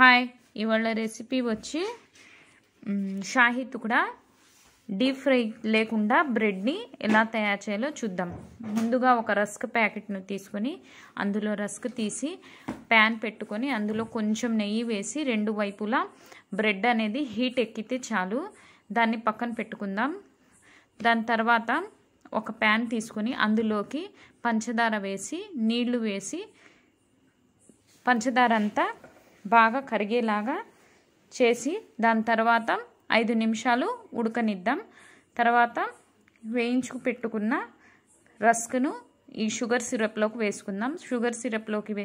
hi ఇవాళ recipe వచ్చి Shahi తుకుడా deep fry లేకుండా బ్రెడ్ని ఎలా తయారు చేయాలో చూద్దాం ముందుగా ఒక రస్క్ ప్యాకెట్ను తీసుకొని అందులో రస్క్ తీసి ప్యాన్ పెట్టుకొని అందులో కొంచెం నెయ్యి వేసి రెండు వైపులా బ్రెడ్ అనేది హీట్ ఎక్కితే చాలు దాన్ని పక్కన పెట్టుకుందాం దాని తర్వాత ఒక ప్యాన్ తీసుకొని అందులోకి పంచదార వేసి నీళ్లు వేసి పంచదార అంతా బాగా కరిగేలాగా చేసి దాని తర్వాత ఐదు నిమిషాలు ఉడకనిద్దాం తర్వాత వేయించుకు పెట్టుకున్న రస్క్ను ఈ షుగర్ సిరప్లోకి వేసుకుందాం షుగర్ సిరప్లోకి వే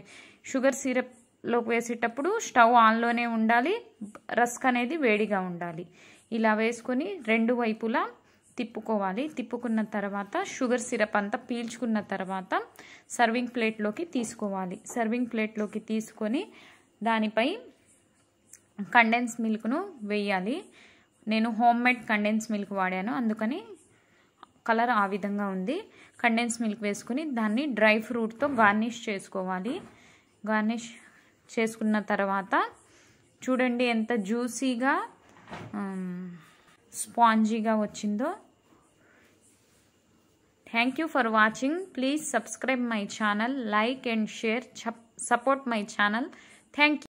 షుగర్ సిరప్లోకి వేసేటప్పుడు స్టవ్ ఆన్లోనే ఉండాలి రస్క్ అనేది వేడిగా ఉండాలి ఇలా వేసుకొని రెండు వైపులా తిప్పుకోవాలి తిప్పుకున్న తర్వాత షుగర్ సిరప్ అంతా పీల్చుకున్న తర్వాత సర్వింగ్ ప్లేట్లోకి తీసుకోవాలి సర్వింగ్ ప్లేట్లోకి తీసుకొని దానిపై కండెన్స్ మిల్క్ను వేయాలి నేను హోమ్ మేడ్ కండెన్స్ మిల్క్ వాడాను అందుకని కలర్ ఆ విధంగా ఉంది కండెన్స్ మిల్క్ వేసుకుని దాన్ని డ్రై ఫ్రూట్తో గార్నిష్ చేసుకోవాలి గార్నిష్ చేసుకున్న తర్వాత చూడండి ఎంత జ్యూసీగా స్పాంజీగా um, వచ్చిందో thank you for watching please subscribe my channel like and share support my channel thank you